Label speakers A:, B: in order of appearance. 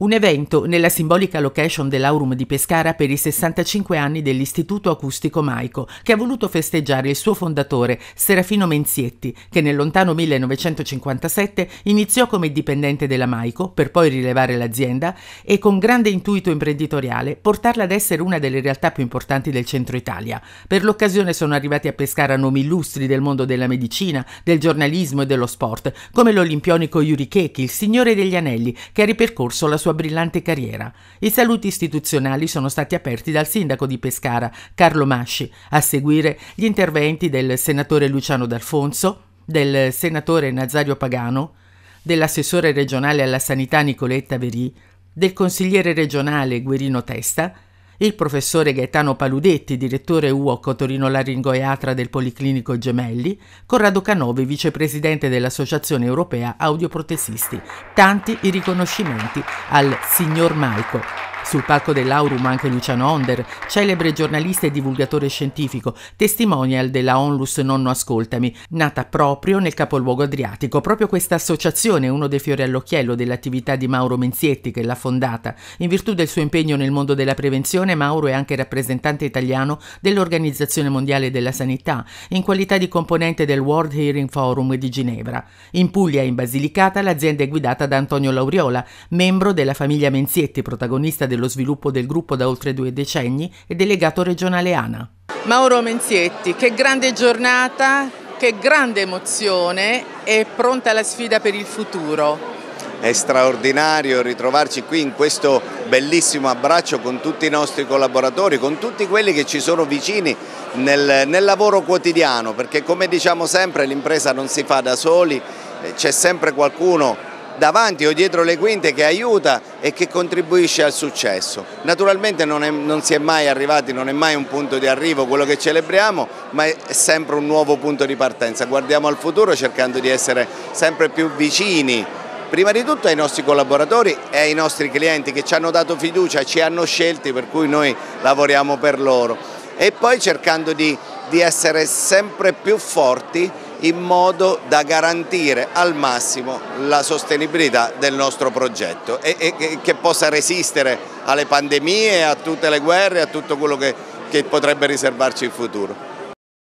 A: Un evento nella simbolica location dell'Aurum di Pescara per i 65 anni dell'Istituto Acustico Maico, che ha voluto festeggiare il suo fondatore Serafino Menzietti, che nel lontano 1957 iniziò come dipendente della Maico, per poi rilevare l'azienda, e con grande intuito imprenditoriale portarla ad essere una delle realtà più importanti del centro Italia. Per l'occasione sono arrivati a Pescara nomi illustri del mondo della medicina, del giornalismo e dello sport, come l'olimpionico Yuri Keki, il signore degli anelli, che ha ripercorso la sua sua brillante carriera. I saluti istituzionali sono stati aperti dal sindaco di Pescara, Carlo Masci, a seguire gli interventi del senatore Luciano D'Alfonso, del senatore Nazario Pagano, dell'assessore regionale alla sanità Nicoletta Verì, del consigliere regionale Guerino Testa, il professore Gaetano Paludetti, direttore UOC Torino Laringoiatra del Policlinico Gemelli, Corrado Canovi, vicepresidente dell'Associazione Europea Audioprotesisti. Tanti i riconoscimenti al signor Maico, sul palco dell'Aurum anche Luciano Onder, celebre giornalista e divulgatore scientifico, testimonial della Onlus Nonno Ascoltami, nata proprio nel capoluogo adriatico. Proprio questa associazione è uno dei fiori all'occhiello dell'attività di Mauro Menzietti che l'ha fondata. In virtù del suo impegno nel mondo della prevenzione, Mauro è anche rappresentante italiano dell'Organizzazione Mondiale della Sanità, in qualità di componente del World Hearing Forum di Ginevra. In Puglia e in Basilicata l'azienda è guidata da Antonio Lauriola, membro della famiglia Menzietti, protagonista dello dello sviluppo del gruppo da oltre due decenni e delegato regionale ANA. Mauro Menzietti, che grande giornata, che grande emozione e pronta la sfida per il futuro.
B: È straordinario ritrovarci qui in questo bellissimo abbraccio con tutti i nostri collaboratori, con tutti quelli che ci sono vicini nel, nel lavoro quotidiano, perché come diciamo sempre l'impresa non si fa da soli, eh, c'è sempre qualcuno davanti o dietro le quinte che aiuta e che contribuisce al successo. Naturalmente non, è, non si è mai arrivati, non è mai un punto di arrivo quello che celebriamo, ma è sempre un nuovo punto di partenza. Guardiamo al futuro cercando di essere sempre più vicini prima di tutto ai nostri collaboratori e ai nostri clienti che ci hanno dato fiducia, ci hanno scelti per cui noi lavoriamo per loro e poi cercando di, di essere sempre più forti in modo da garantire al massimo la sostenibilità del nostro progetto e, e che possa resistere alle pandemie, a tutte le guerre, a tutto quello che, che potrebbe riservarci il futuro.